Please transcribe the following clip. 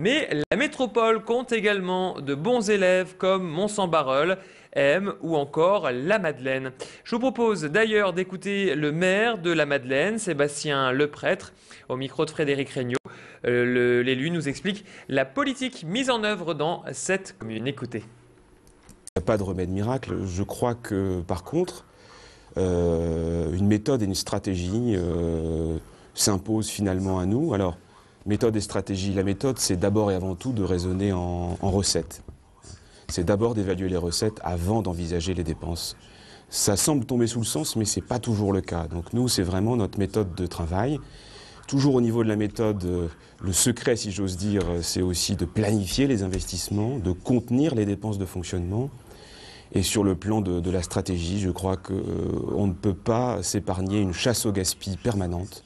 Mais la métropole compte également de bons élèves comme mont saint M ou encore La Madeleine. Je vous propose d'ailleurs d'écouter le maire de La Madeleine, Sébastien Leprêtre, au micro de Frédéric Regnault. Euh, l'élu nous explique la politique mise en œuvre dans cette commune. Écoutez. Il n'y a pas de remède miracle. Je crois que, par contre, euh, une méthode et une stratégie euh, s'imposent finalement à nous. Alors, Méthode et stratégie. La méthode, c'est d'abord et avant tout de raisonner en, en recettes. C'est d'abord d'évaluer les recettes avant d'envisager les dépenses. Ça semble tomber sous le sens, mais ce n'est pas toujours le cas. Donc nous, c'est vraiment notre méthode de travail. Toujours au niveau de la méthode, euh, le secret, si j'ose dire, euh, c'est aussi de planifier les investissements, de contenir les dépenses de fonctionnement. Et sur le plan de, la stratégie, je crois qu'on euh, ne peut pas s'épargner une chasse au gaspillage permanente